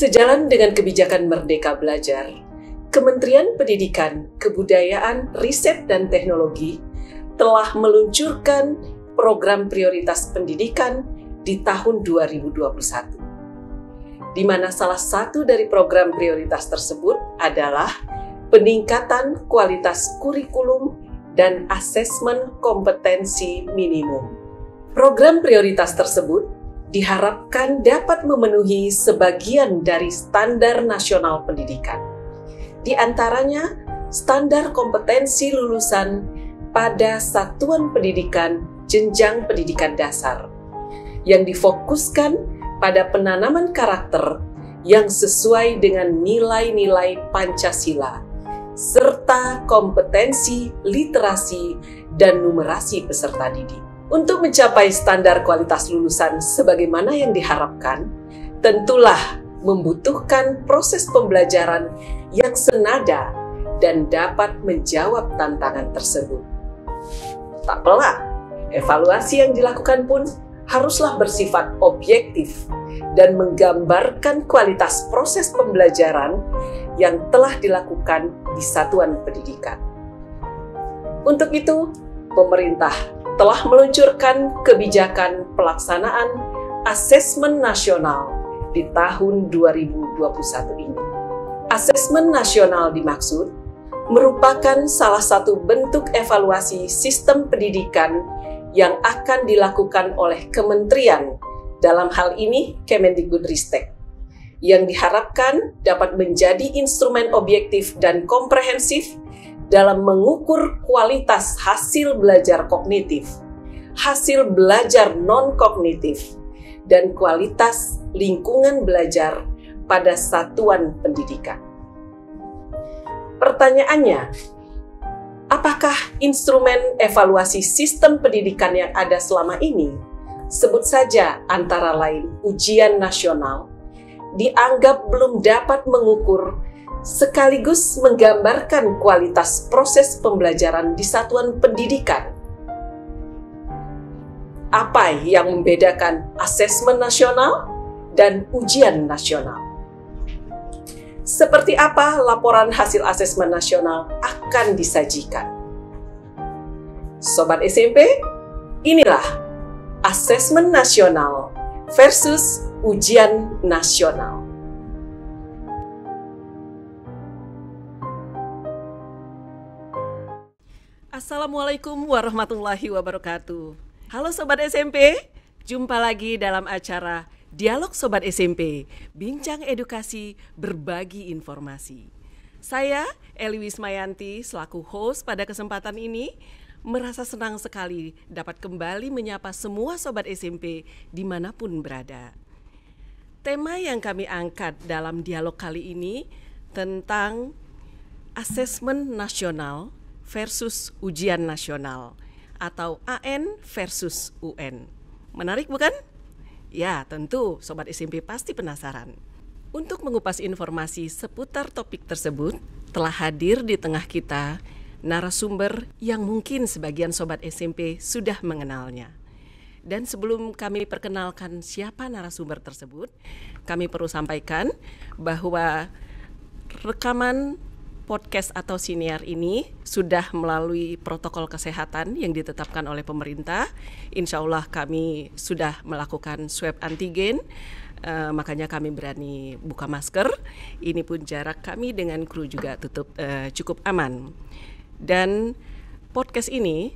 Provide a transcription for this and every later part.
Sejalan dengan kebijakan Merdeka Belajar, Kementerian Pendidikan, Kebudayaan, Riset, dan Teknologi telah meluncurkan program prioritas pendidikan di tahun 2021. Di mana salah satu dari program prioritas tersebut adalah peningkatan kualitas kurikulum dan asesmen kompetensi minimum. Program prioritas tersebut diharapkan dapat memenuhi sebagian dari standar nasional pendidikan. Di antaranya, standar kompetensi lulusan pada satuan pendidikan jenjang pendidikan dasar yang difokuskan pada penanaman karakter yang sesuai dengan nilai-nilai Pancasila serta kompetensi literasi dan numerasi peserta didik. Untuk mencapai standar kualitas lulusan sebagaimana yang diharapkan, tentulah membutuhkan proses pembelajaran yang senada dan dapat menjawab tantangan tersebut. Tak pelak, evaluasi yang dilakukan pun haruslah bersifat objektif dan menggambarkan kualitas proses pembelajaran yang telah dilakukan di satuan pendidikan. Untuk itu, pemerintah telah meluncurkan kebijakan pelaksanaan asesmen nasional di tahun 2021 ini. Asesmen nasional dimaksud merupakan salah satu bentuk evaluasi sistem pendidikan yang akan dilakukan oleh kementerian dalam hal ini Kemendikbudristek yang diharapkan dapat menjadi instrumen objektif dan komprehensif dalam mengukur kualitas hasil belajar kognitif, hasil belajar non-kognitif, dan kualitas lingkungan belajar pada satuan pendidikan. Pertanyaannya, apakah instrumen evaluasi sistem pendidikan yang ada selama ini, sebut saja antara lain ujian nasional, dianggap belum dapat mengukur sekaligus menggambarkan kualitas proses pembelajaran di satuan pendidikan. Apa yang membedakan asesmen nasional dan ujian nasional? Seperti apa laporan hasil asesmen nasional akan disajikan? Sobat SMP, inilah asesmen nasional versus ujian nasional. Assalamualaikum warahmatullahi wabarakatuh. Halo Sobat SMP, jumpa lagi dalam acara Dialog Sobat SMP, bincang edukasi, berbagi informasi. Saya, Eli Wismayanti, selaku host pada kesempatan ini, merasa senang sekali dapat kembali menyapa semua Sobat SMP dimanapun berada. Tema yang kami angkat dalam dialog kali ini tentang asesmen nasional versus ujian nasional atau AN versus UN. Menarik bukan? Ya, tentu sobat SMP pasti penasaran. Untuk mengupas informasi seputar topik tersebut, telah hadir di tengah kita narasumber yang mungkin sebagian sobat SMP sudah mengenalnya. Dan sebelum kami perkenalkan siapa narasumber tersebut, kami perlu sampaikan bahwa rekaman podcast atau siniar ini sudah melalui protokol kesehatan yang ditetapkan oleh pemerintah. Insya Allah kami sudah melakukan swab antigen, e, makanya kami berani buka masker. Ini pun jarak kami dengan kru juga tutup e, cukup aman. Dan podcast ini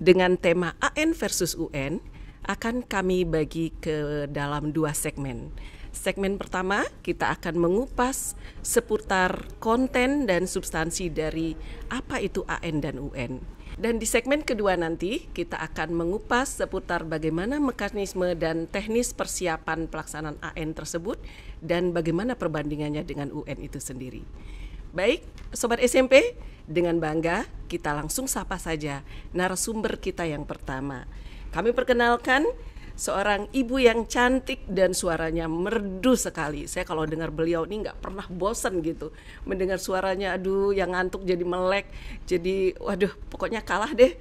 dengan tema AN versus UN akan kami bagi ke dalam dua segmen segmen pertama kita akan mengupas seputar konten dan substansi dari apa itu AN dan UN. Dan di segmen kedua nanti kita akan mengupas seputar bagaimana mekanisme dan teknis persiapan pelaksanaan AN tersebut dan bagaimana perbandingannya dengan UN itu sendiri. Baik, sobat SMP, dengan bangga kita langsung sapa saja narasumber kita yang pertama. Kami perkenalkan seorang ibu yang cantik dan suaranya merdu sekali. Saya kalau dengar beliau ini nggak pernah bosan gitu. Mendengar suaranya, aduh yang ngantuk jadi melek. Jadi waduh pokoknya kalah deh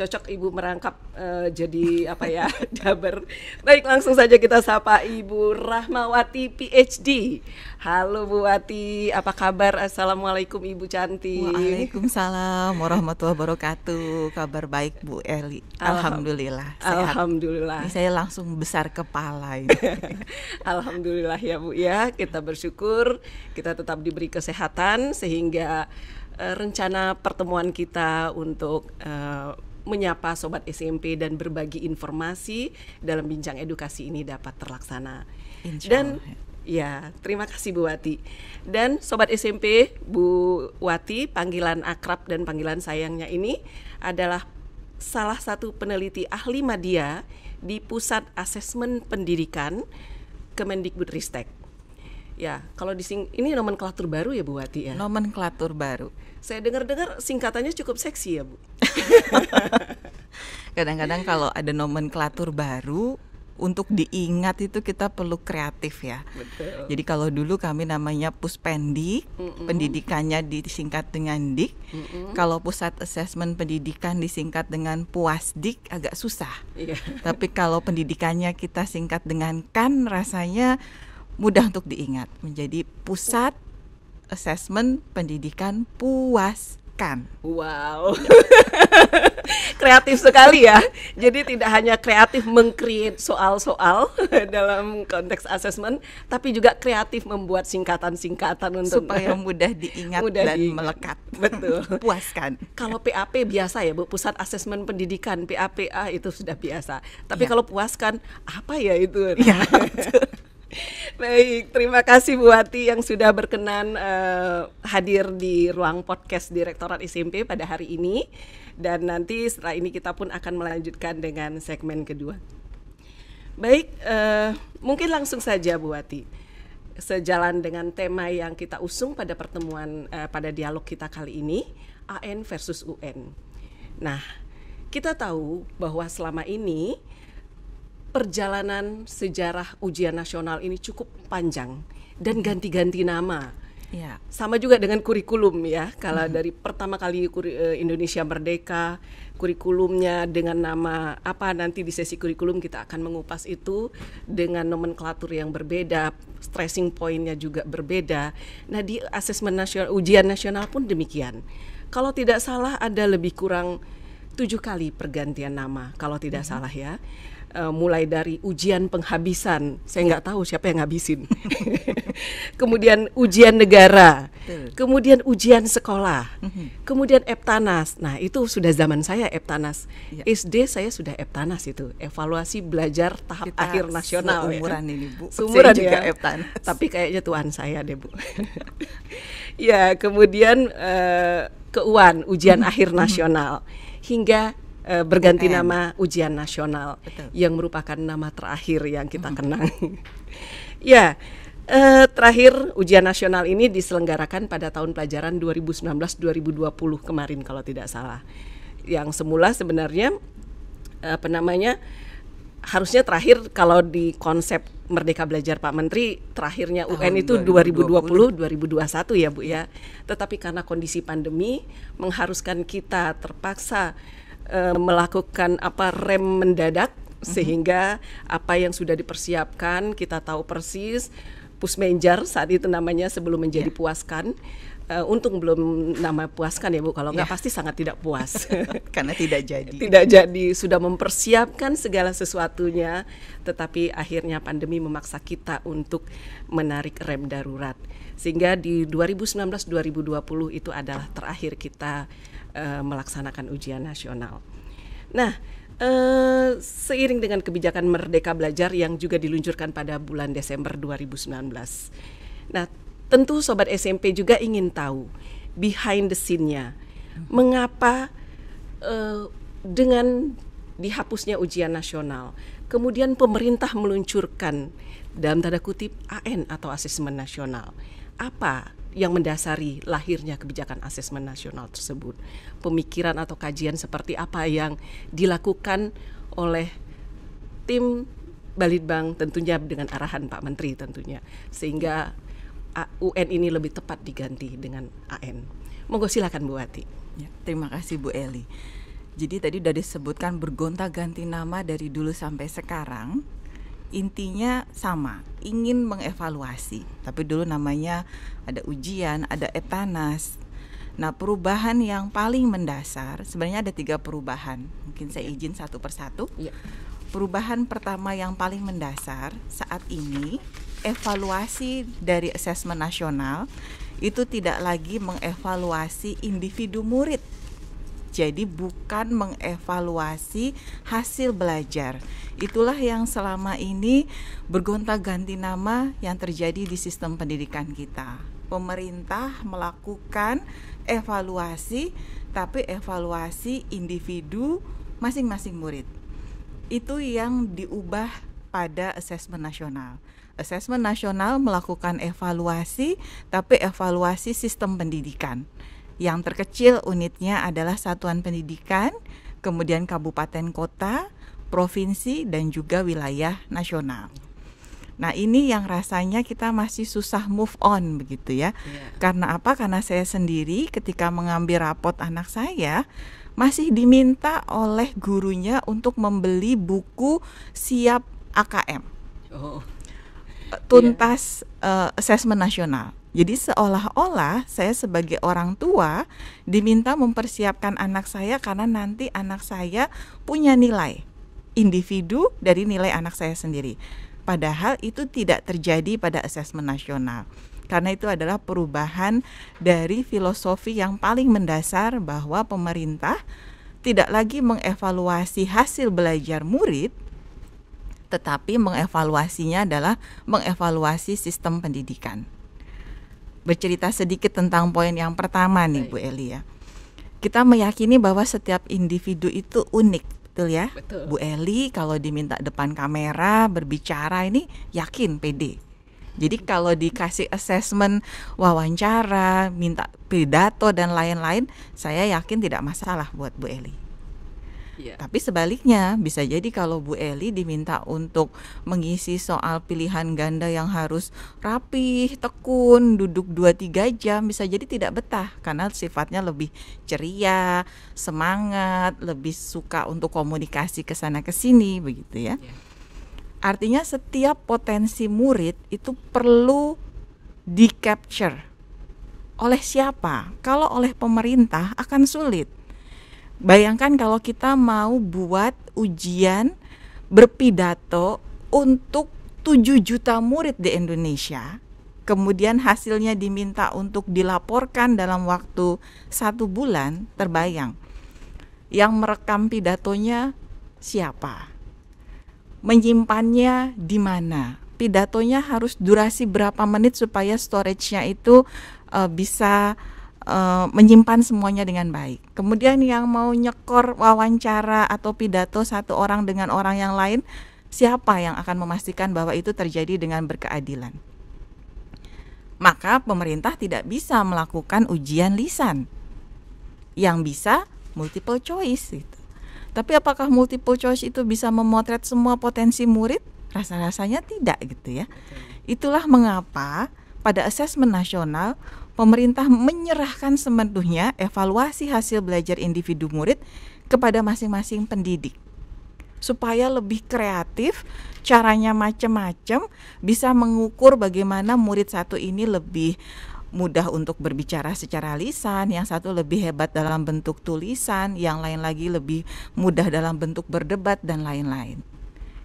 cocok Ibu merangkap uh, jadi apa ya jabar Baik, langsung saja kita sapa Ibu Rahmawati PhD. Halo Bu Wati, apa kabar? Assalamualaikum Ibu cantik. Waalaikumsalam warahmatullahi wabarakatuh. Kabar baik Bu Eli. Alhamdulillah. Alhamdulillah. saya langsung besar kepala ini. Alhamdulillah ya Bu ya, kita bersyukur kita tetap diberi kesehatan sehingga eh, rencana pertemuan kita untuk uh, menyapa sobat SMP dan berbagi informasi dalam bincang edukasi ini dapat terlaksana. Insya Dan ya. ya, terima kasih Bu Wati. Dan sobat SMP, Bu Wati, panggilan akrab dan panggilan sayangnya ini adalah salah satu peneliti ahli media di Pusat Asesmen Pendidikan Kemendikbudristek. Ya, kalau di sini ini nomenklatur baru ya Bu Wati ya. Nomenklatur baru. Saya dengar-dengar singkatannya cukup seksi ya, Bu. Kadang-kadang kalau ada nomenklatur baru untuk diingat itu kita perlu kreatif ya. Betul. Jadi kalau dulu kami namanya Puspendik, Mm-mm. pendidikannya disingkat dengan Dik. Mm-mm. Kalau pusat asesmen pendidikan disingkat dengan Puasdik agak susah. Yeah. Tapi kalau pendidikannya kita singkat dengan Kan rasanya mudah untuk diingat menjadi pusat assessment pendidikan puaskan. Wow. kreatif sekali ya. Jadi tidak hanya kreatif mengcreate soal-soal dalam konteks asesmen, tapi juga kreatif membuat singkatan-singkatan untuk supaya mudah diingat mudah dan diingat. melekat. Betul. Puaskan. Kalau PAP biasa ya, Bu, Pusat Asesmen Pendidikan PAPA itu sudah biasa. Tapi ya. kalau puaskan apa ya itu? Ya. Baik, terima kasih Bu Wati yang sudah berkenan uh, hadir di ruang podcast Direktorat SMP pada hari ini dan nanti setelah ini kita pun akan melanjutkan dengan segmen kedua. Baik, uh, mungkin langsung saja Bu Wati. Sejalan dengan tema yang kita usung pada pertemuan uh, pada dialog kita kali ini, AN versus UN. Nah, kita tahu bahwa selama ini perjalanan sejarah ujian nasional ini cukup panjang dan ganti-ganti nama. Ya. Sama juga dengan kurikulum ya. Kalau hmm. dari pertama kali eh, Indonesia merdeka, kurikulumnya dengan nama apa nanti di sesi kurikulum kita akan mengupas itu dengan nomenklatur yang berbeda, stressing pointnya juga berbeda. Nah di asesmen nasional, ujian nasional pun demikian. Kalau tidak salah ada lebih kurang tujuh kali pergantian nama, kalau tidak hmm. salah ya uh, mulai dari ujian penghabisan saya nggak tahu siapa yang ngabisin kemudian ujian negara kemudian ujian sekolah mhm. kemudian eptanas nah itu sudah zaman saya eptanas ya. SD saya sudah eptanas itu evaluasi belajar tahap Kita akhir nasional umuran ya. ini bu juga ya. eptanas tapi kayaknya tuan saya deh bu ya kemudian uh, eh, keuan ujian mhm. akhir mhm. nasional hingga uh, berganti UN. nama ujian nasional Betul. yang merupakan nama terakhir yang kita hmm. kenang. ya, uh, terakhir ujian nasional ini diselenggarakan pada tahun pelajaran 2019-2020 kemarin kalau tidak salah. Yang semula sebenarnya apa namanya harusnya terakhir kalau di konsep Merdeka Belajar Pak Menteri terakhirnya Tahun UN itu 2020, 2020 2021 ya Bu ya. Tetapi karena kondisi pandemi mengharuskan kita terpaksa uh, melakukan apa rem mendadak sehingga apa yang sudah dipersiapkan kita tahu persis pusmenjar saat itu namanya sebelum menjadi yeah. puaskan uh, untung belum nama puaskan ya Bu. Kalau nggak ya. pasti sangat tidak puas. Karena tidak jadi. Tidak jadi. Sudah mempersiapkan segala sesuatunya, tetapi akhirnya pandemi memaksa kita untuk menarik rem darurat. Sehingga di 2019-2020 itu adalah terakhir kita uh, melaksanakan ujian nasional. Nah, Uh, seiring dengan kebijakan Merdeka Belajar yang juga diluncurkan pada bulan Desember 2019. Nah, tentu sobat SMP juga ingin tahu behind the scene-nya. Mengapa uh, dengan dihapusnya ujian nasional, kemudian pemerintah meluncurkan dalam tanda kutip AN atau asesmen nasional. Apa yang mendasari lahirnya kebijakan asesmen nasional tersebut. Pemikiran atau kajian seperti apa yang dilakukan oleh tim Balitbang tentunya dengan arahan Pak Menteri tentunya. Sehingga UN ini lebih tepat diganti dengan AN. Monggo silakan Bu Wati. Ya, terima kasih Bu Eli. Jadi tadi sudah disebutkan bergonta-ganti nama dari dulu sampai sekarang. Intinya sama, ingin mengevaluasi. Tapi dulu namanya ada ujian, ada etanas. Nah, perubahan yang paling mendasar sebenarnya ada tiga perubahan. Mungkin saya ya. izin satu persatu. Ya. Perubahan pertama yang paling mendasar saat ini evaluasi dari asesmen nasional itu tidak lagi mengevaluasi individu murid. Jadi bukan mengevaluasi hasil belajar. Itulah yang selama ini bergonta-ganti nama yang terjadi di sistem pendidikan kita. Pemerintah melakukan evaluasi tapi evaluasi individu masing-masing murid. Itu yang diubah pada asesmen nasional. Assessment Nasional melakukan evaluasi, tapi evaluasi sistem pendidikan. Yang terkecil unitnya adalah satuan pendidikan, kemudian kabupaten kota, provinsi, dan juga wilayah nasional. Nah, ini yang rasanya kita masih susah move on begitu ya. Yeah. Karena apa? Karena saya sendiri ketika mengambil rapot anak saya masih diminta oleh gurunya untuk membeli buku siap AKM. Oh tuntas yeah. uh, asesmen nasional. Jadi seolah-olah saya sebagai orang tua diminta mempersiapkan anak saya karena nanti anak saya punya nilai individu dari nilai anak saya sendiri. Padahal itu tidak terjadi pada asesmen nasional. Karena itu adalah perubahan dari filosofi yang paling mendasar bahwa pemerintah tidak lagi mengevaluasi hasil belajar murid, tetapi mengevaluasinya adalah mengevaluasi sistem pendidikan. Bercerita sedikit tentang poin yang pertama nih Bu Eli ya. Kita meyakini bahwa setiap individu itu unik, betul ya? Betul. Bu Eli kalau diminta depan kamera berbicara ini yakin PD. Jadi kalau dikasih assessment wawancara, minta pidato dan lain-lain, saya yakin tidak masalah buat Bu Eli. Yeah. Tapi sebaliknya bisa jadi kalau Bu Eli diminta untuk mengisi soal pilihan ganda yang harus rapih, tekun, duduk 2-3 jam bisa jadi tidak betah karena sifatnya lebih ceria, semangat, lebih suka untuk komunikasi ke sana ke sini begitu ya. Yeah. Artinya setiap potensi murid itu perlu di capture oleh siapa? Kalau oleh pemerintah akan sulit Bayangkan kalau kita mau buat ujian berpidato untuk 7 juta murid di Indonesia, kemudian hasilnya diminta untuk dilaporkan dalam waktu satu bulan, terbayang yang merekam pidatonya siapa, menyimpannya di mana, pidatonya harus durasi berapa menit supaya storage-nya itu uh, bisa Eh, menyimpan semuanya dengan baik. Kemudian yang mau nyekor wawancara atau pidato satu orang dengan orang yang lain, siapa yang akan memastikan bahwa itu terjadi dengan berkeadilan? Maka pemerintah tidak bisa melakukan ujian lisan yang bisa multiple choice gitu. Tapi apakah multiple choice itu bisa memotret semua potensi murid? Rasa-rasanya tidak gitu ya. Itulah mengapa pada asesmen nasional pemerintah menyerahkan sepenuhnya evaluasi hasil belajar individu murid kepada masing-masing pendidik supaya lebih kreatif caranya macam-macam bisa mengukur bagaimana murid satu ini lebih mudah untuk berbicara secara lisan, yang satu lebih hebat dalam bentuk tulisan, yang lain lagi lebih mudah dalam bentuk berdebat dan lain-lain.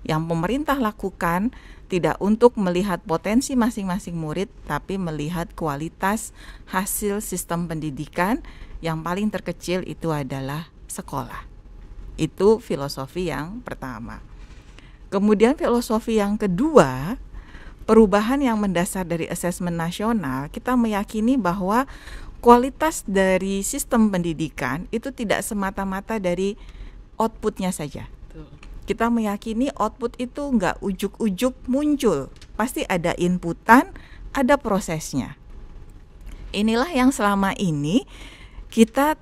Yang pemerintah lakukan tidak untuk melihat potensi masing-masing murid, tapi melihat kualitas hasil sistem pendidikan yang paling terkecil itu adalah sekolah. Itu filosofi yang pertama. Kemudian filosofi yang kedua, perubahan yang mendasar dari asesmen nasional, kita meyakini bahwa kualitas dari sistem pendidikan itu tidak semata-mata dari outputnya saja kita meyakini output itu nggak ujuk-ujuk muncul pasti ada inputan ada prosesnya inilah yang selama ini kita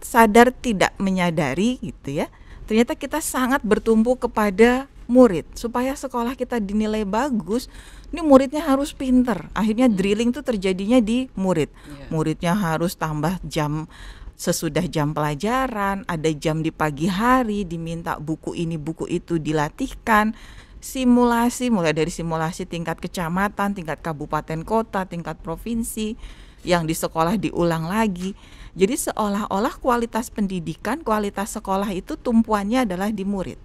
sadar tidak menyadari gitu ya ternyata kita sangat bertumpu kepada murid supaya sekolah kita dinilai bagus ini muridnya harus pinter akhirnya hmm. drilling itu terjadinya di murid iya. muridnya harus tambah jam sesudah jam pelajaran, ada jam di pagi hari diminta buku ini buku itu dilatihkan, simulasi mulai dari simulasi tingkat kecamatan, tingkat kabupaten kota, tingkat provinsi yang di sekolah diulang lagi. Jadi seolah-olah kualitas pendidikan, kualitas sekolah itu tumpuannya adalah di murid.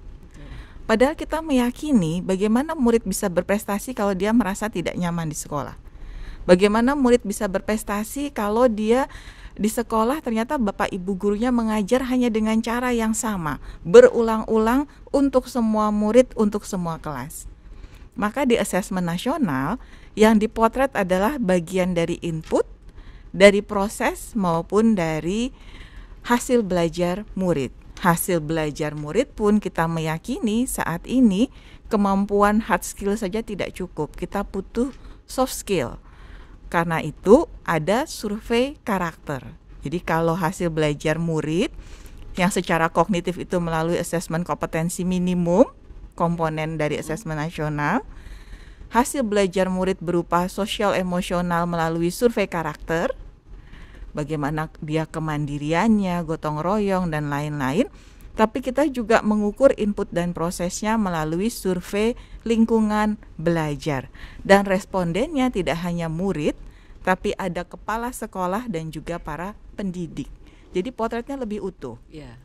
Padahal kita meyakini bagaimana murid bisa berprestasi kalau dia merasa tidak nyaman di sekolah. Bagaimana murid bisa berprestasi kalau dia di sekolah ternyata Bapak Ibu gurunya mengajar hanya dengan cara yang sama, berulang-ulang untuk semua murid, untuk semua kelas. Maka di asesmen nasional yang dipotret adalah bagian dari input, dari proses maupun dari hasil belajar murid. Hasil belajar murid pun kita meyakini saat ini kemampuan hard skill saja tidak cukup. Kita butuh soft skill karena itu ada survei karakter. Jadi kalau hasil belajar murid yang secara kognitif itu melalui asesmen kompetensi minimum komponen dari hmm. asesmen nasional, hasil belajar murid berupa sosial emosional melalui survei karakter, bagaimana dia kemandiriannya, gotong royong dan lain-lain tapi kita juga mengukur input dan prosesnya melalui survei lingkungan belajar. Dan respondennya tidak hanya murid, tapi ada kepala sekolah dan juga para pendidik. Jadi potretnya lebih utuh. Yeah.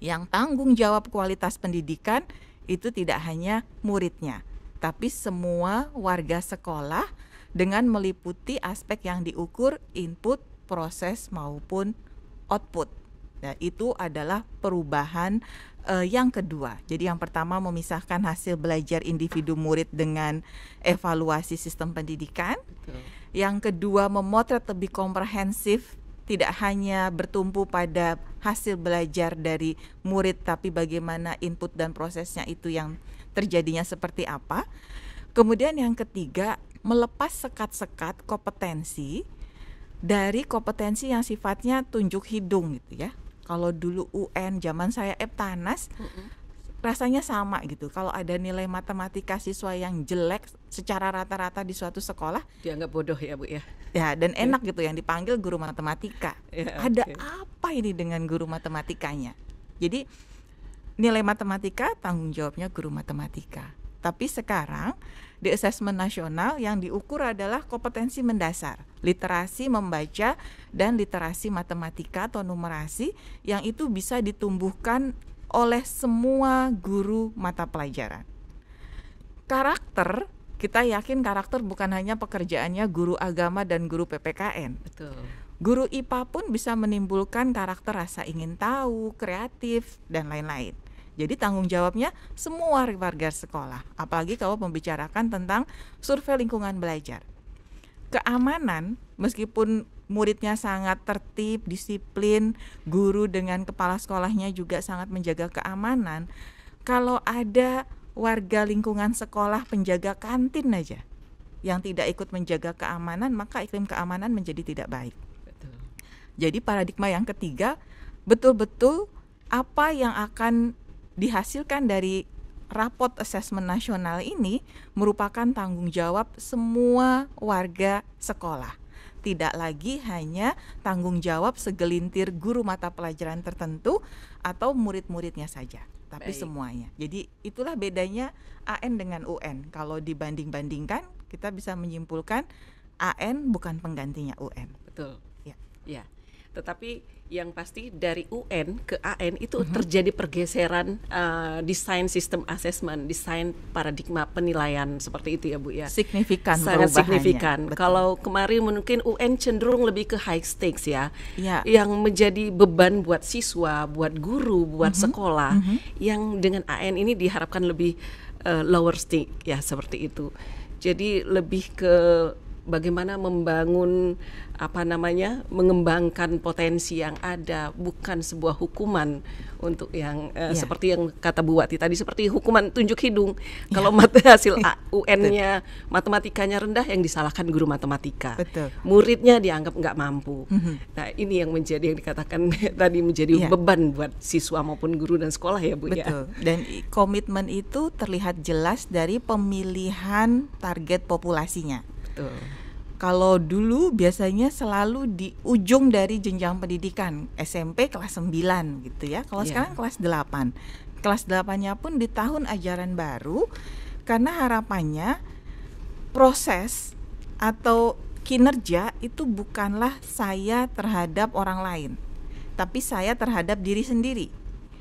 Yang tanggung jawab kualitas pendidikan itu tidak hanya muridnya, tapi semua warga sekolah dengan meliputi aspek yang diukur input, proses maupun output. Nah, itu adalah perubahan uh, yang kedua. Jadi yang pertama memisahkan hasil belajar individu murid dengan evaluasi sistem pendidikan. Betul. Yang kedua memotret lebih komprehensif tidak hanya bertumpu pada hasil belajar dari murid tapi bagaimana input dan prosesnya itu yang terjadinya seperti apa. Kemudian yang ketiga melepas sekat-sekat kompetensi dari kompetensi yang sifatnya tunjuk hidung gitu ya kalau dulu UN zaman saya Eptanas mm -hmm. rasanya sama gitu kalau ada nilai matematika siswa yang jelek secara rata-rata di suatu sekolah dianggap bodoh ya bu ya ya dan enak ya. enak gitu yang dipanggil guru matematika yeah, ada okay. apa ini dengan guru matematikanya jadi nilai matematika tanggung jawabnya guru matematika tapi sekarang di asesmen nasional yang diukur adalah kompetensi mendasar, literasi membaca dan literasi matematika atau numerasi yang itu bisa ditumbuhkan oleh semua guru mata pelajaran. Karakter, kita yakin karakter bukan hanya pekerjaannya guru agama dan guru PPKN. Betul. Guru IPA pun bisa menimbulkan karakter rasa ingin tahu, kreatif, dan lain-lain. Jadi tanggung jawabnya semua warga sekolah, apalagi kalau membicarakan tentang survei lingkungan belajar. Keamanan meskipun muridnya sangat tertib, disiplin, guru dengan kepala sekolahnya juga sangat menjaga keamanan. Kalau ada warga lingkungan sekolah penjaga kantin aja yang tidak ikut menjaga keamanan, maka iklim keamanan menjadi tidak baik. Betul. Jadi paradigma yang ketiga betul-betul apa yang akan dihasilkan dari rapot asesmen nasional ini merupakan tanggung jawab semua warga sekolah. Tidak lagi hanya tanggung jawab segelintir guru mata pelajaran tertentu atau murid-muridnya saja, tapi Baik. semuanya. Jadi itulah bedanya AN dengan UN. Kalau dibanding-bandingkan, kita bisa menyimpulkan AN bukan penggantinya UN. Betul. Ya. Ya. Tetapi yang pasti dari UN ke AN itu uh mhm. -huh. terjadi pergeseran uh, desain sistem assessment, desain paradigma penilaian seperti itu ya Bu ya. Signifikan sangat signifikan. Betul. Kalau kemarin mungkin UN cenderung lebih ke high stakes ya. ya. Yang menjadi beban buat siswa, buat guru, buat uh mhm. -huh. sekolah. Uh mhm. -huh. Yang dengan AN ini diharapkan lebih uh, lower stake ya seperti itu. Jadi lebih ke bagaimana membangun apa namanya mengembangkan potensi yang ada bukan sebuah hukuman untuk yang uh, eh, yeah. seperti yang kata Bu Wati tadi seperti hukuman tunjuk hidung yeah. kalau mat hasil UN-nya matematikanya rendah yang disalahkan guru matematika Betul. muridnya dianggap nggak mampu mm -hmm. nah ini yang menjadi yang dikatakan tadi menjadi yeah. beban buat siswa maupun guru dan sekolah ya Bu ya. Betul. ya dan komitmen itu terlihat jelas dari pemilihan target populasinya Betul. Kalau dulu biasanya selalu di ujung dari jenjang pendidikan SMP kelas 9 gitu ya. Kalau yeah. sekarang kelas 8. Kelas 8-nya pun di tahun ajaran baru karena harapannya proses atau kinerja itu bukanlah saya terhadap orang lain, tapi saya terhadap diri sendiri.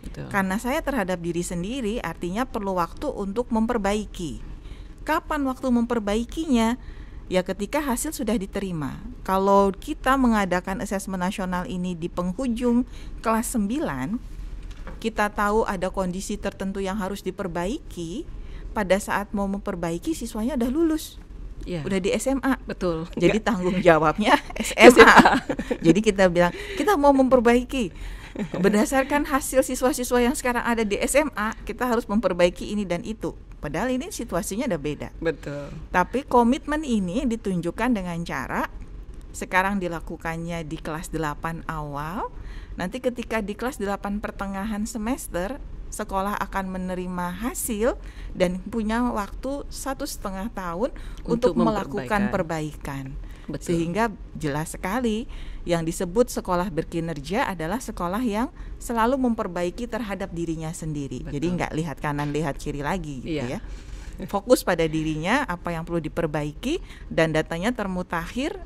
Betul. Karena saya terhadap diri sendiri artinya perlu waktu untuk memperbaiki. Kapan waktu memperbaikinya? ya ketika hasil sudah diterima. Kalau kita mengadakan asesmen nasional ini di penghujung kelas 9, kita tahu ada kondisi tertentu yang harus diperbaiki, pada saat mau memperbaiki siswanya udah lulus. Ya. Udah di SMA. Betul. Jadi Nggak. Iya. tanggung jawabnya SMA. SMA. Jadi kita bilang, kita mau memperbaiki berdasarkan hasil siswa-siswa yang sekarang ada di SMA kita harus memperbaiki ini dan itu padahal ini situasinya udah beda betul tapi komitmen ini ditunjukkan dengan cara sekarang dilakukannya di kelas 8 awal nanti ketika di kelas 8 pertengahan semester sekolah akan menerima hasil dan punya waktu satu setengah tahun untuk, untuk melakukan perbaikan Betul. sehingga jelas sekali yang disebut sekolah berkinerja adalah sekolah yang selalu memperbaiki terhadap dirinya sendiri. Betul. Jadi nggak lihat kanan, lihat kiri lagi gitu iya. ya. Fokus pada dirinya, apa yang perlu diperbaiki dan datanya termutakhir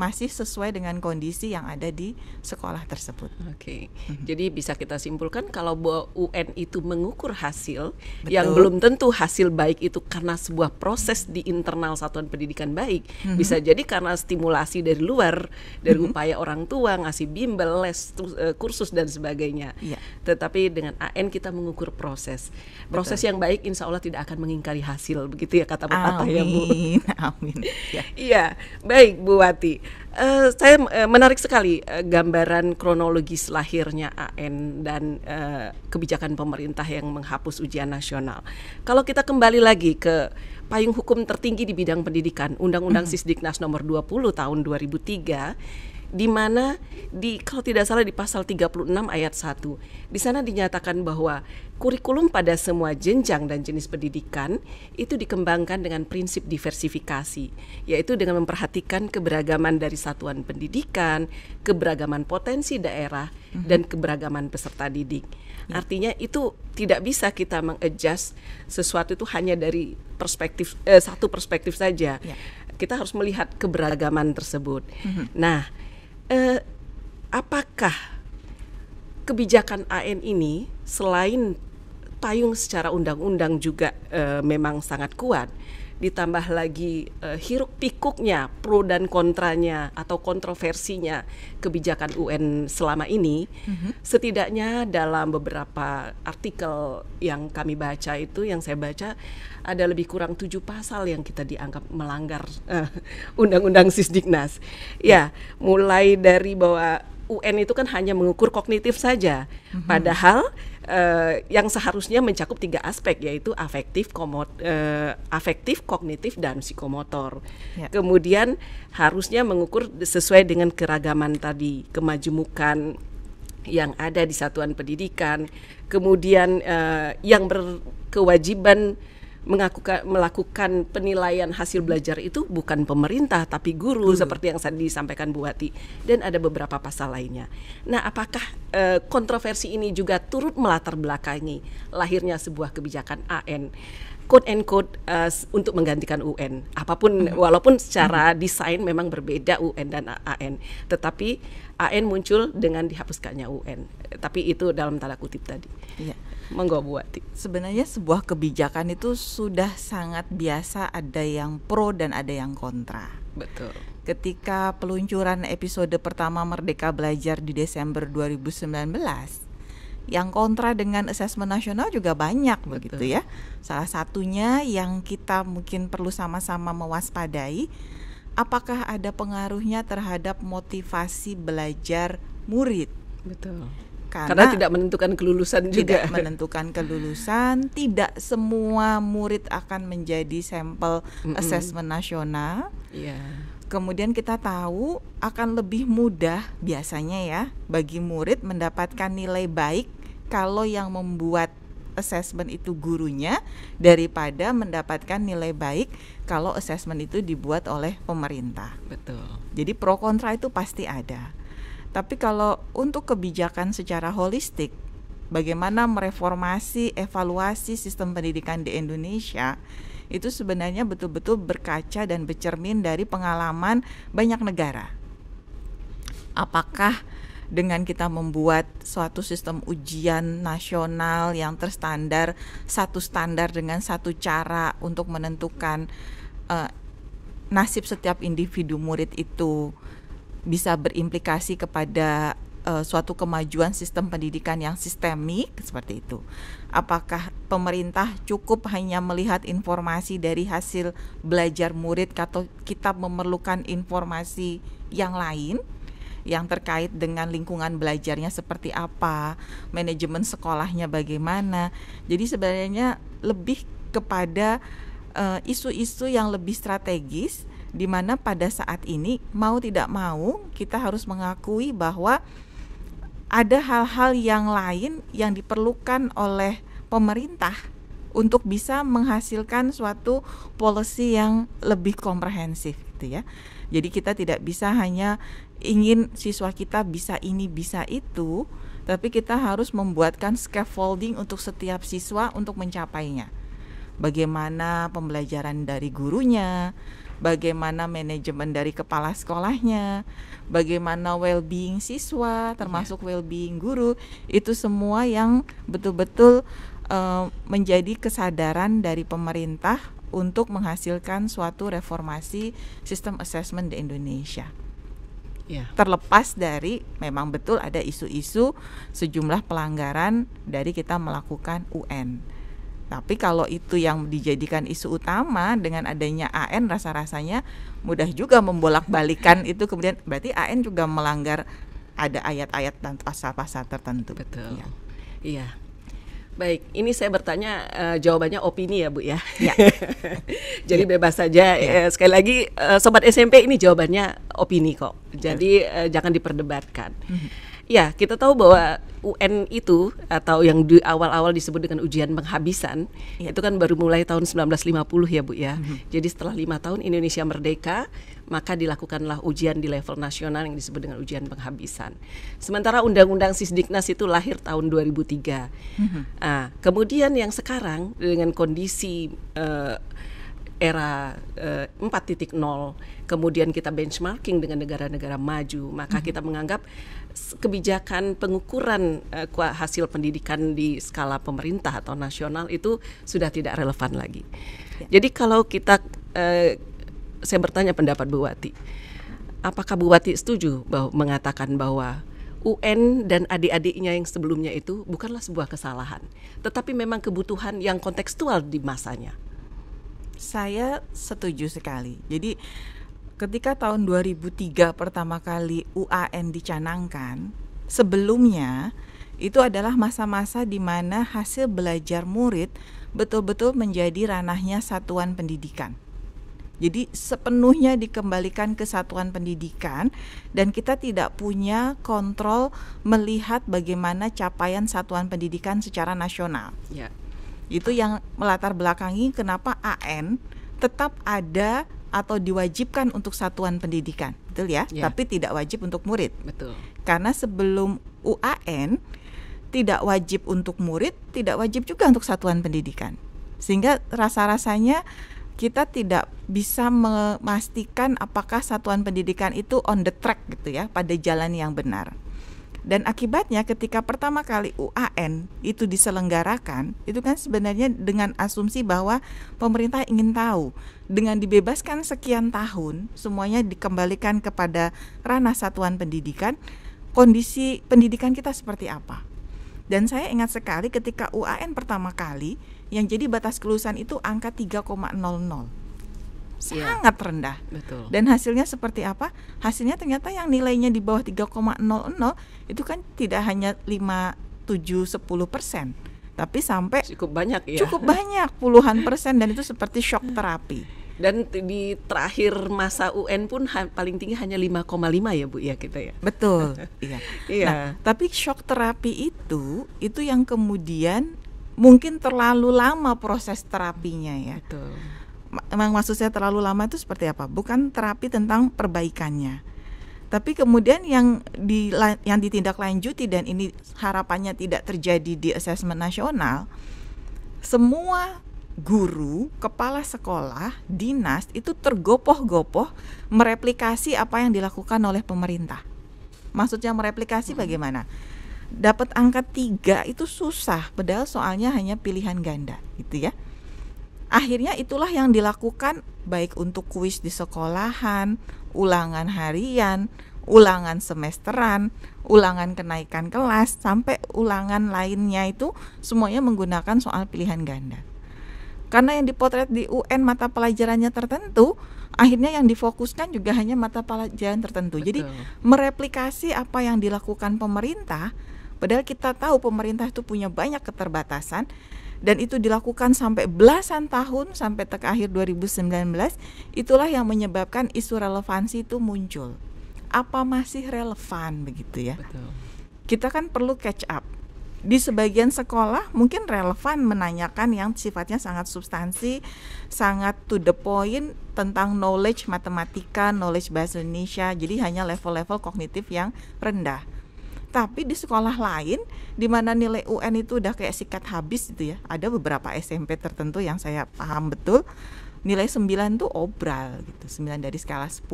masih sesuai dengan kondisi yang ada di sekolah tersebut. Oke. Okay. Jadi bisa kita simpulkan kalau UN itu mengukur hasil Betul. yang belum tentu hasil baik itu karena sebuah proses di internal satuan pendidikan baik, hmm. bisa jadi karena stimulasi dari luar, dari hmm. upaya orang tua ngasih bimbel, les, eh, kursus dan sebagainya. Yeah. Tetapi dengan AN kita mengukur proses. Proses Betul. yang baik insya Allah tidak akan mengingkari hasil begitu ya kata pepatah ya Bu. Amin. Ya. Iya, baik Bu Wati. Uh, saya uh, menarik sekali uh, gambaran kronologis lahirnya AN dan uh, kebijakan pemerintah yang menghapus ujian nasional. Kalau kita kembali lagi ke payung hukum tertinggi di bidang pendidikan, Undang-Undang mm -hmm. Sisdiknas Nomor 20 Tahun 2003 di mana di kalau tidak salah di pasal 36 ayat 1 di sana dinyatakan bahwa kurikulum pada semua jenjang dan jenis pendidikan itu dikembangkan dengan prinsip diversifikasi yaitu dengan memperhatikan keberagaman dari satuan pendidikan, keberagaman potensi daerah mm -hmm. dan keberagaman peserta didik. Yeah. Artinya itu tidak bisa kita mengadjust sesuatu itu hanya dari perspektif eh, satu perspektif saja. Yeah. Kita harus melihat keberagaman tersebut. Mm -hmm. Nah, eh, apakah kebijakan AN ini selain payung secara undang-undang juga eh, memang sangat kuat ditambah lagi uh, hiruk pikuknya pro dan kontranya atau kontroversinya kebijakan UN selama ini mm-hmm. setidaknya dalam beberapa artikel yang kami baca itu yang saya baca ada lebih kurang tujuh pasal yang kita dianggap melanggar uh, undang-undang Sisdiknas ya mulai dari bahwa UN itu kan hanya mengukur kognitif saja mm-hmm. padahal uh, yang seharusnya mencakup tiga aspek yaitu afektif, komot, uh, afektif, kognitif dan psikomotor. Ya. Kemudian harusnya mengukur sesuai dengan keragaman tadi, kemajemukan yang ada di satuan pendidikan, kemudian uh, yang berkewajiban mengakukan melakukan penilaian hasil belajar itu bukan pemerintah tapi guru, hmm. seperti yang disampaikan Bu Wati dan ada beberapa pasal lainnya. Nah, apakah e, kontroversi ini juga turut melatar belakangi lahirnya sebuah kebijakan AN? code and code uh, eh, untuk menggantikan UN. Apapun hmm. walaupun secara hmm. desain memang berbeda UN dan AN, tetapi AN muncul dengan dihapuskannya UN. Tapi itu dalam tanda kutip tadi. Iya monggo Bu Wati. Sebenarnya sebuah kebijakan itu sudah sangat biasa ada yang pro dan ada yang kontra. Betul. Ketika peluncuran episode pertama Merdeka Belajar di Desember 2019, yang kontra dengan asesmen nasional juga banyak Betul. begitu ya. Salah satunya yang kita mungkin perlu sama-sama mewaspadai apakah ada pengaruhnya terhadap motivasi belajar murid. Betul. Karena, Karena tidak menentukan kelulusan tidak juga. Tidak menentukan kelulusan, tidak semua murid akan menjadi sampel mm -mm. asesmen nasional. Yeah. Kemudian kita tahu akan lebih mudah biasanya ya bagi murid mendapatkan nilai baik kalau yang membuat asesmen itu gurunya daripada mendapatkan nilai baik kalau asesmen itu dibuat oleh pemerintah. Betul. Jadi pro kontra itu pasti ada. Tapi kalau untuk kebijakan secara holistik, bagaimana mereformasi evaluasi sistem pendidikan di Indonesia itu sebenarnya betul-betul berkaca dan bercermin dari pengalaman banyak negara. Apakah dengan kita membuat suatu sistem ujian nasional yang terstandar, satu standar dengan satu cara untuk menentukan uh, nasib setiap individu murid itu bisa berimplikasi kepada uh, suatu kemajuan sistem pendidikan yang sistemik seperti itu. Apakah pemerintah cukup hanya melihat informasi dari hasil belajar murid atau kita memerlukan informasi yang lain yang terkait dengan lingkungan belajarnya seperti apa, manajemen sekolahnya bagaimana. Jadi sebenarnya lebih kepada eh, isu-isu uh, isu -isu yang lebih strategis dimana pada saat ini mau tidak mau kita harus mengakui bahwa ada hal-hal yang lain yang diperlukan oleh pemerintah untuk bisa menghasilkan suatu policy yang lebih komprehensif gitu ya. Jadi kita tidak bisa hanya ingin siswa kita bisa ini bisa itu, tapi kita harus membuatkan scaffolding untuk setiap siswa untuk mencapainya. Bagaimana pembelajaran dari gurunya, bagaimana manajemen dari kepala sekolahnya, bagaimana well-being siswa, termasuk iya. well-being guru, itu semua yang betul-betul uh, menjadi kesadaran dari pemerintah untuk menghasilkan suatu reformasi sistem assessment di Indonesia. Yeah. Terlepas dari memang betul ada isu-isu sejumlah pelanggaran dari kita melakukan UN tapi kalau itu yang dijadikan isu utama dengan adanya AN rasa-rasanya mudah juga membolak-balikan itu kemudian berarti AN juga melanggar ada ayat-ayat dan pasal-pasal tertentu. Betul. Ya. Iya. Baik, ini saya bertanya uh, jawabannya opini ya Bu ya. ya. Jadi ya. bebas saja. Ya. sekali lagi uh, sobat SMP ini jawabannya opini kok. Jadi uh, jangan diperdebatkan. Mm -hmm ya kita tahu bahwa UN itu atau yang di awal-awal disebut dengan ujian penghabisan ya. itu kan baru mulai tahun 1950 ya Bu ya. Mm-hmm. Jadi setelah lima tahun Indonesia merdeka maka dilakukanlah ujian di level nasional yang disebut dengan ujian penghabisan. Sementara Undang-Undang Sisdiknas itu lahir tahun 2003. Mm-hmm. Nah, kemudian yang sekarang dengan kondisi uh, era uh, eh, 4.0 kemudian kita benchmarking dengan negara-negara maju maka hmm. kita menganggap kebijakan pengukuran uh, hasil pendidikan di skala pemerintah atau nasional itu sudah tidak relevan lagi. Ya. Jadi kalau kita uh, saya bertanya pendapat Bu Wati. Apakah Bu Wati setuju bahwa mengatakan bahwa UN dan adik-adiknya yang sebelumnya itu bukanlah sebuah kesalahan, tetapi memang kebutuhan yang kontekstual di masanya. Saya setuju sekali. Jadi ketika tahun 2003 pertama kali UAN dicanangkan, sebelumnya itu adalah masa-masa di mana hasil belajar murid betul-betul menjadi ranahnya satuan pendidikan. Jadi sepenuhnya dikembalikan ke satuan pendidikan dan kita tidak punya kontrol melihat bagaimana capaian satuan pendidikan secara nasional. Ya. Itu yang melatar belakangi kenapa AN tetap ada atau diwajibkan untuk satuan pendidikan, betul ya? ya. Tapi tidak wajib untuk murid. Betul. Karena sebelum UAN tidak wajib untuk murid, tidak wajib juga untuk satuan pendidikan. Sehingga rasa-rasanya kita tidak bisa memastikan apakah satuan pendidikan itu on the track gitu ya, pada jalan yang benar. Dan akibatnya ketika pertama kali UAN itu diselenggarakan, itu kan sebenarnya dengan asumsi bahwa pemerintah ingin tahu dengan dibebaskan sekian tahun semuanya dikembalikan kepada ranah satuan pendidikan, kondisi pendidikan kita seperti apa. Dan saya ingat sekali ketika UAN pertama kali yang jadi batas kelulusan itu angka 3,00 Iya. sangat yeah. rendah. Betul. Dan hasilnya seperti apa? Hasilnya ternyata yang nilainya di bawah 3,00 itu kan tidak hanya 5 7 10 persen, tapi sampai cukup banyak ya. Cukup banyak puluhan persen dan itu seperti shock terapi. Dan di terakhir masa UN pun paling tinggi hanya 5,5 ya Bu ya kita ya. Betul. iya. iya. Nah, tapi shock terapi itu itu yang kemudian mungkin terlalu lama proses terapinya ya. Betul memang maksud saya terlalu lama itu seperti apa? Bukan terapi tentang perbaikannya. Tapi kemudian yang di yang ditindaklanjuti dan ini harapannya tidak terjadi di asesmen nasional, semua guru, kepala sekolah, dinas itu tergopoh-gopoh mereplikasi apa yang dilakukan oleh pemerintah. Maksudnya mereplikasi hmm. bagaimana? Dapat angka tiga itu susah, padahal soalnya hanya pilihan ganda, gitu ya akhirnya itulah yang dilakukan baik untuk kuis di sekolahan, ulangan harian, ulangan semesteran, ulangan kenaikan kelas sampai ulangan lainnya itu semuanya menggunakan soal pilihan ganda. Karena yang dipotret di UN mata pelajarannya tertentu, akhirnya yang difokuskan juga hanya mata pelajaran tertentu. Betul. Jadi mereplikasi apa yang dilakukan pemerintah, padahal kita tahu pemerintah itu punya banyak keterbatasan, dan itu dilakukan sampai belasan tahun sampai terakhir 2019 itulah yang menyebabkan isu relevansi itu muncul apa masih relevan begitu ya Betul. kita kan perlu catch up di sebagian sekolah mungkin relevan menanyakan yang sifatnya sangat substansi, sangat to the point tentang knowledge matematika, knowledge bahasa Indonesia. Jadi hanya level-level kognitif yang rendah tapi di sekolah lain di mana nilai UN itu udah kayak sikat habis gitu ya ada beberapa SMP tertentu yang saya paham betul nilai 9 tuh obral gitu 9 dari skala 10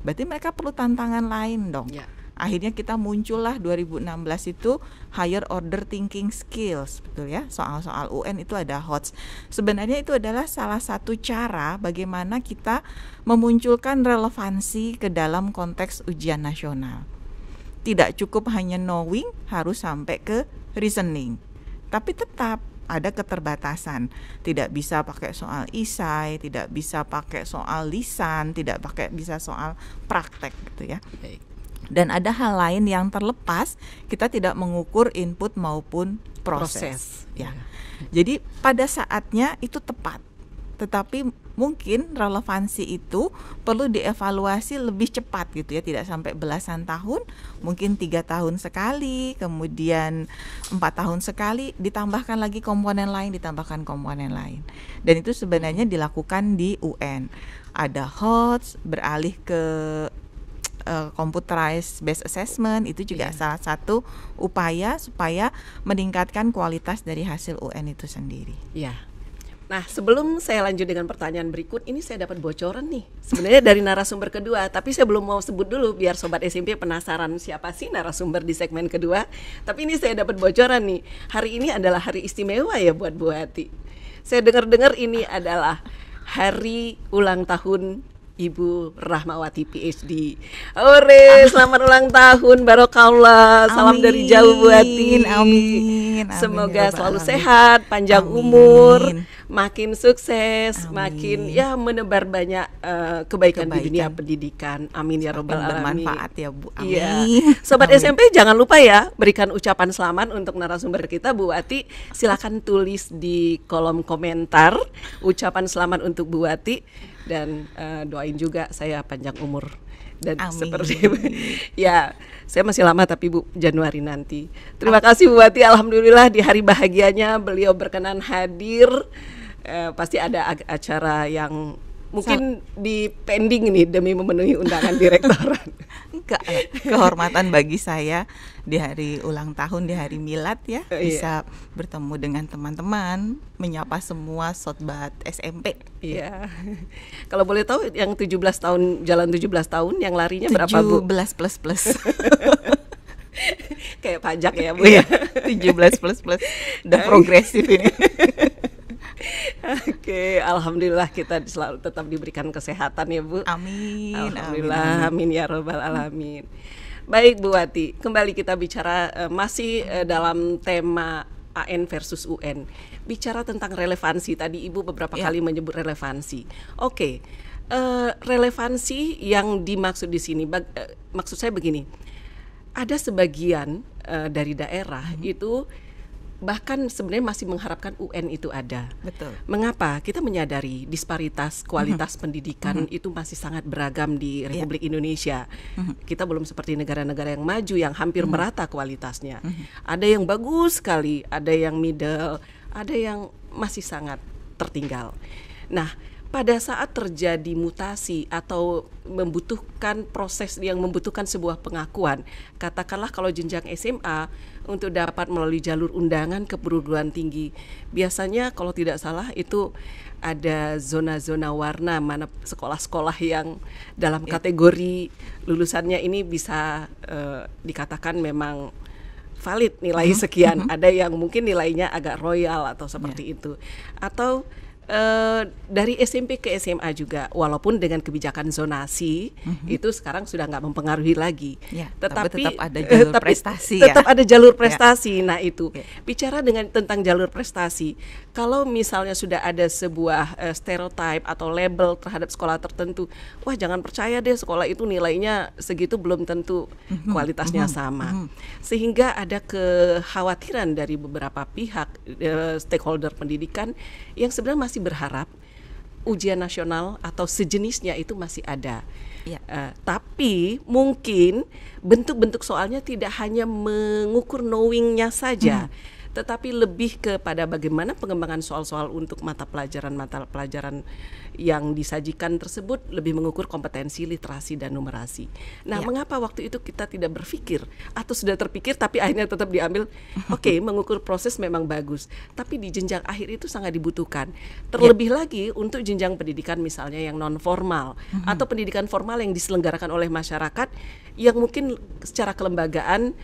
berarti mereka perlu tantangan lain dong ya. akhirnya kita muncullah 2016 itu higher order thinking skills betul ya soal-soal UN itu ada HOTS sebenarnya itu adalah salah satu cara bagaimana kita memunculkan relevansi ke dalam konteks ujian nasional tidak cukup hanya knowing, harus sampai ke reasoning. Tapi tetap ada keterbatasan. Tidak bisa pakai soal isai, tidak bisa pakai soal lisan, tidak pakai bisa soal praktek gitu ya. Dan ada hal lain yang terlepas, kita tidak mengukur input maupun proses, proses. ya. Iya. Jadi pada saatnya itu tepat. Tetapi mungkin relevansi itu perlu dievaluasi lebih cepat gitu ya tidak sampai belasan tahun mungkin tiga tahun sekali kemudian empat tahun sekali ditambahkan lagi komponen lain ditambahkan komponen lain dan itu sebenarnya dilakukan di UN ada HOTS beralih ke uh, computerized based assessment itu juga yeah. salah satu upaya supaya meningkatkan kualitas dari hasil UN itu sendiri. Ya, Yeah. Nah, sebelum saya lanjut dengan pertanyaan berikut, ini saya dapat bocoran nih. Sebenarnya dari narasumber kedua, tapi saya belum mau sebut dulu biar sobat SMP penasaran siapa sih narasumber di segmen kedua. Tapi ini saya dapat bocoran nih. Hari ini adalah hari istimewa ya buat Bu Hati. Saya dengar-dengar ini adalah hari ulang tahun Ibu Rahmawati PhD. Ore, selamat ulang tahun Barokallah. Salam amin. dari jauh buatin. Amin. amin. Semoga amin. selalu sehat, panjang amin. umur, makin sukses, amin. makin ya menebar banyak uh, eh, kebaikan, kebaikan di dunia pendidikan. Amin ya robbal alamin. Bermanfaat ya Bu. Iya. Amin. Ya. Sobat amin. SMP jangan lupa ya berikan ucapan selamat untuk narasumber kita Bu Wati. Silakan tulis di kolom komentar ucapan selamat untuk Bu Wati dan uh, doain juga saya panjang umur dan Amin. seperti ya saya masih lama tapi Bu Januari nanti. Terima Amin. kasih Bu Wati alhamdulillah di hari bahagianya beliau berkenan hadir. Eh, pasti ada acara yang mungkin di pending nih demi memenuhi undangan direktorat enggak eh. kehormatan bagi saya di hari ulang tahun di hari milad ya oh, iya. bisa bertemu dengan teman-teman menyapa semua sobat SMP iya kalau boleh tahu yang 17 tahun jalan 17 tahun yang larinya berapa bu 17 plus plus kayak pajak ya bu iya, ya 17 plus plus udah progresif ini Oke, alhamdulillah kita selalu tetap diberikan kesehatan ya Bu. Amin. Alhamdulillah, amin, amin. amin ya robbal alamin. Baik Bu Wati, kembali kita bicara uh, masih uh, dalam tema AN versus UN. Bicara tentang relevansi tadi Ibu beberapa ya. kali menyebut relevansi. Oke, okay. uh, eh, relevansi yang dimaksud di sini, bag, uh, maksud saya begini, ada sebagian uh, dari daerah -hmm. itu bahkan sebenarnya masih mengharapkan UN itu ada. Betul. Mengapa? Kita menyadari disparitas kualitas mm -hmm. pendidikan mm -hmm. itu masih sangat beragam di iya. Republik yeah. Indonesia. Mm -hmm. Kita belum seperti negara-negara yang maju yang hampir mm -hmm. merata kualitasnya. Mm -hmm. Ada yang bagus sekali, ada yang middle, ada yang masih sangat tertinggal. Nah, pada saat terjadi mutasi atau membutuhkan proses yang membutuhkan sebuah pengakuan, katakanlah kalau jenjang SMA untuk dapat melalui jalur undangan ke perguruan tinggi, biasanya kalau tidak salah itu ada zona-zona warna mana sekolah-sekolah yang dalam iya. kategori lulusannya ini bisa uh, dikatakan memang valid nilai mm-hmm. sekian, mm-hmm. ada yang mungkin nilainya agak royal atau seperti yeah. itu, atau Eh, dari SMP ke SMA juga, walaupun dengan kebijakan zonasi mm-hmm. itu sekarang sudah nggak mempengaruhi lagi. Ya, tetapi, tapi ya. tetap ada jalur tapi ya. prestasi. Tetap ada jalur prestasi. Ya. Nah itu ya. bicara dengan tentang jalur prestasi, kalau misalnya sudah ada sebuah uh, stereotype atau label terhadap sekolah tertentu, wah jangan percaya deh sekolah itu nilainya segitu belum tentu mm-hmm. kualitasnya mm-hmm. sama, mm-hmm. sehingga ada kekhawatiran dari beberapa pihak uh, stakeholder pendidikan yang sebenarnya masih masih berharap ujian nasional atau sejenisnya itu masih ada. Ya. Uh, tapi mungkin bentuk-bentuk soalnya tidak hanya mengukur knowingnya saja, hmm tetapi lebih kepada bagaimana pengembangan soal-soal untuk mata pelajaran mata pelajaran yang disajikan tersebut lebih mengukur kompetensi literasi dan numerasi. Nah, ya. mengapa waktu itu kita tidak berpikir atau sudah terpikir tapi akhirnya tetap diambil? Oke, okay, mengukur proses memang bagus, tapi di jenjang akhir itu sangat dibutuhkan. Ya. Terlebih ya. lagi untuk jenjang pendidikan misalnya yang non formal mhm. atau pendidikan formal yang diselenggarakan oleh masyarakat yang mungkin secara kelembagaan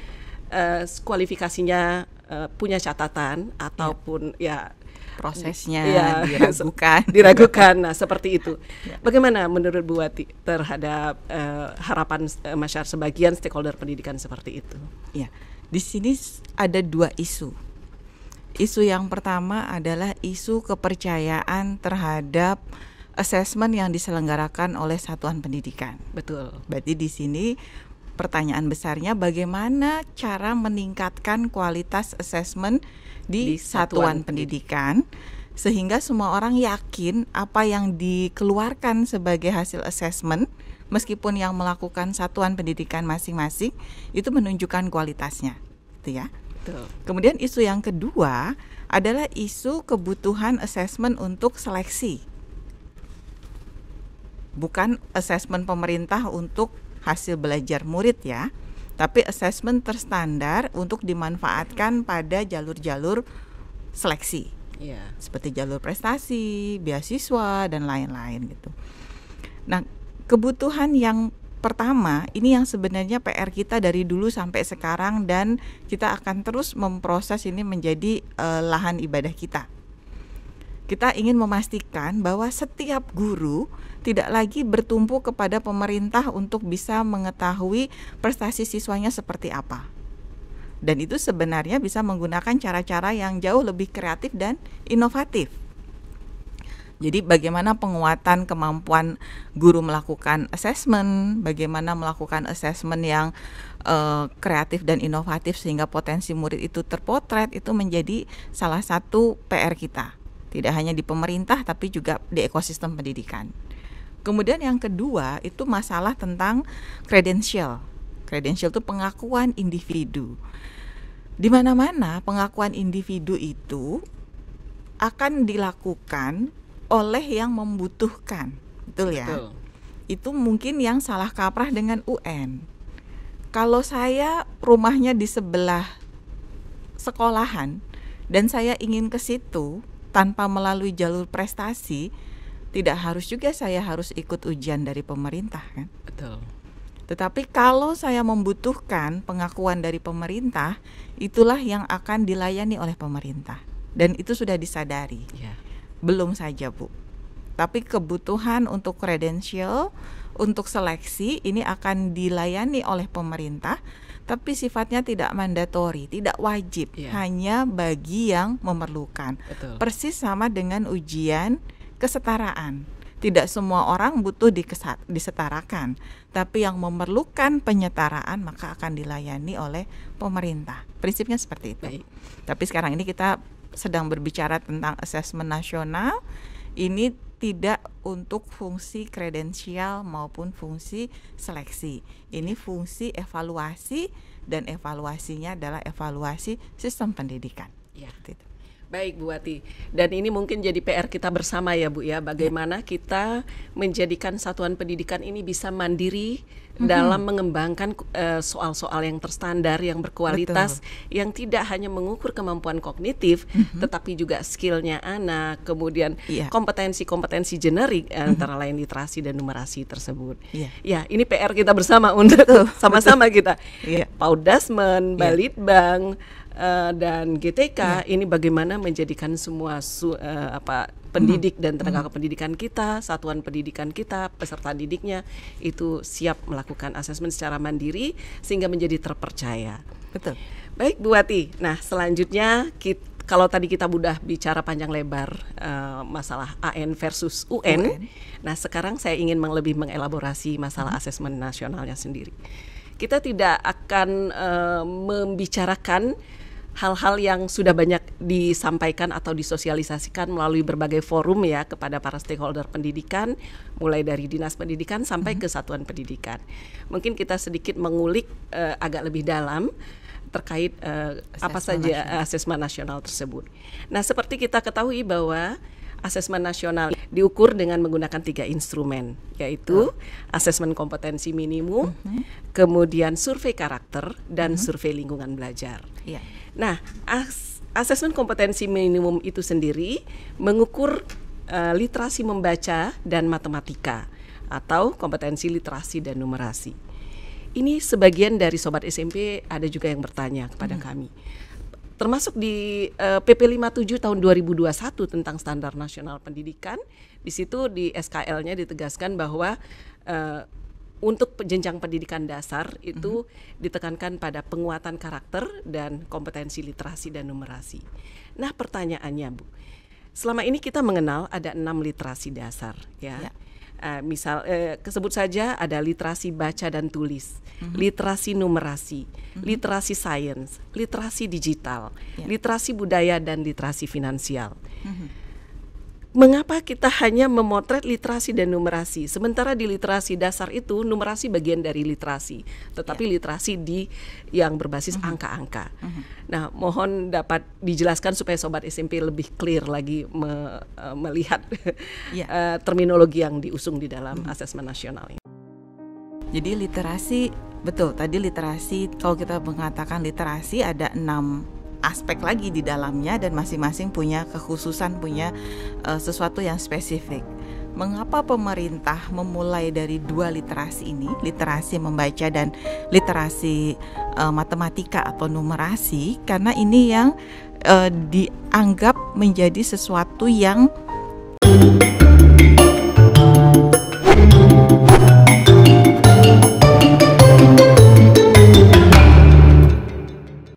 uh, kualifikasinya Eh, punya catatan ataupun ya, ya prosesnya ya, diragukan diragukan nah seperti itu ya. bagaimana menurut Bu Wati terhadap uh, harapan uh, masyarakat sebagian stakeholder pendidikan seperti itu ya di sini ada dua isu isu yang pertama adalah isu kepercayaan terhadap assessment yang diselenggarakan oleh satuan pendidikan betul berarti di sini pertanyaan besarnya bagaimana cara meningkatkan kualitas asesmen di, di satuan, satuan pendidikan sehingga semua orang yakin apa yang dikeluarkan sebagai hasil asesmen meskipun yang melakukan satuan pendidikan masing-masing itu menunjukkan kualitasnya gitu ya. Betul. Kemudian isu yang kedua adalah isu kebutuhan asesmen untuk seleksi. Bukan asesmen pemerintah untuk hasil belajar murid ya, tapi assessment terstandar untuk dimanfaatkan pada jalur-jalur seleksi. Yeah. Seperti jalur prestasi, beasiswa dan lain-lain gitu. Nah, kebutuhan yang pertama ini yang sebenarnya PR kita dari dulu sampai sekarang dan kita akan terus memproses ini menjadi uh, lahan ibadah kita kita ingin memastikan bahwa setiap guru tidak lagi bertumpu kepada pemerintah untuk bisa mengetahui prestasi siswanya seperti apa. Dan itu sebenarnya bisa menggunakan cara-cara yang jauh lebih kreatif dan inovatif. Jadi bagaimana penguatan kemampuan guru melakukan assessment, bagaimana melakukan assessment yang uh, kreatif dan inovatif sehingga potensi murid itu terpotret itu menjadi salah satu PR kita. Tidak hanya di pemerintah tapi juga di ekosistem pendidikan. Kemudian yang kedua itu masalah tentang kredensial. Kredensial itu pengakuan individu. Di mana-mana pengakuan individu itu akan dilakukan oleh yang membutuhkan. Betul ya? Betul. Itu mungkin yang salah kaprah dengan UN. Kalau saya rumahnya di sebelah sekolahan dan saya ingin ke situ, tanpa melalui jalur prestasi tidak harus juga saya harus ikut ujian dari pemerintah kan betul tetapi kalau saya membutuhkan pengakuan dari pemerintah itulah yang akan dilayani oleh pemerintah dan itu sudah disadari ya. belum saja bu tapi kebutuhan untuk kredensial, untuk seleksi ini akan dilayani oleh pemerintah tapi sifatnya tidak mandatori, tidak wajib, yeah. hanya bagi yang memerlukan. Betul. Persis sama dengan ujian kesetaraan. Tidak semua orang butuh dikesat, disetarakan, tapi yang memerlukan penyetaraan maka akan dilayani oleh pemerintah. Prinsipnya seperti itu. Baik. Tapi sekarang ini kita sedang berbicara tentang asesmen nasional. Ini tidak untuk fungsi kredensial maupun fungsi seleksi. Ini fungsi evaluasi dan evaluasinya adalah evaluasi sistem pendidikan. Ya. Gitu. Baik Bu Wati, dan ini mungkin jadi PR kita bersama ya Bu ya, bagaimana kita menjadikan satuan pendidikan ini bisa mandiri mm-hmm. dalam mengembangkan eh, soal-soal yang terstandar, yang berkualitas, Betul. yang tidak hanya mengukur kemampuan kognitif, mm-hmm. tetapi juga skillnya anak, kemudian yeah. kompetensi-kompetensi generik eh, mm-hmm. antara lain literasi dan numerasi tersebut. Yeah. Ya, ini PR kita bersama untuk sama-sama kita. Yeah. Paudasmen, iya. Balitbang. Yeah uh, dan GTK ya. ini bagaimana menjadikan semua su, uh, apa pendidik hmm. dan tenaga kependidikan mm-hmm. kita, satuan pendidikan kita, peserta didiknya itu siap melakukan asesmen secara mandiri sehingga menjadi terpercaya. Betul. Baik Bu Wati. Nah, selanjutnya kita kalau tadi kita sudah bicara panjang lebar uh, masalah AN versus UN, UN, nah sekarang saya ingin lebih mengelaborasi masalah hmm. asesmen nasionalnya sendiri. Kita tidak akan uh, membicarakan hal-hal yang sudah banyak disampaikan atau disosialisasikan melalui berbagai forum ya kepada para stakeholder pendidikan, mulai dari dinas pendidikan sampai mm ke satuan pendidikan. Mungkin kita sedikit mengulik uh, agak lebih dalam terkait uh, apa saja asesmen nasional tersebut. Nah, seperti kita ketahui bahwa asesmen nasional diukur dengan menggunakan tiga instrumen, yaitu oh. asesmen kompetensi minimum, mm -hmm. kemudian survei karakter dan mm -hmm. survei lingkungan belajar. Yeah. Nah, asesmen kompetensi minimum itu sendiri mengukur uh, literasi membaca dan matematika atau kompetensi literasi dan numerasi. Ini sebagian dari sobat SMP ada juga yang bertanya kepada hmm. kami. Termasuk di uh, PP 57 tahun 2021 tentang standar nasional pendidikan, di situ di SKL-nya ditegaskan bahwa uh, untuk jenjang pendidikan dasar itu mm-hmm. ditekankan pada penguatan karakter dan kompetensi literasi dan numerasi. Nah, pertanyaannya, Bu. Selama ini kita mengenal ada enam literasi dasar, ya. ya. Uh, misal uh, kesebut saja ada literasi baca dan tulis, mm-hmm. literasi numerasi, mm-hmm. literasi sains, literasi digital, yeah. literasi budaya dan literasi finansial. Mm-hmm mengapa kita hanya memotret literasi dan numerasi sementara di literasi dasar itu numerasi bagian dari literasi tetapi yeah. literasi di yang berbasis mm-hmm. angka-angka. Mm -hmm. mm -hmm. Nah, mohon dapat dijelaskan supaya sobat SMP lebih clear lagi me, e, melihat yeah. Ya. terminologi yang diusung di dalam mm -hmm. asesmen nasional ini. Jadi literasi betul tadi literasi kalau kita mengatakan literasi ada enam aspek lagi di dalamnya dan masing-masing punya kekhususan punya uh, sesuatu yang spesifik. Mengapa pemerintah memulai dari dua literasi ini, literasi membaca dan literasi uh, matematika atau numerasi? Karena ini yang uh, dianggap menjadi sesuatu yang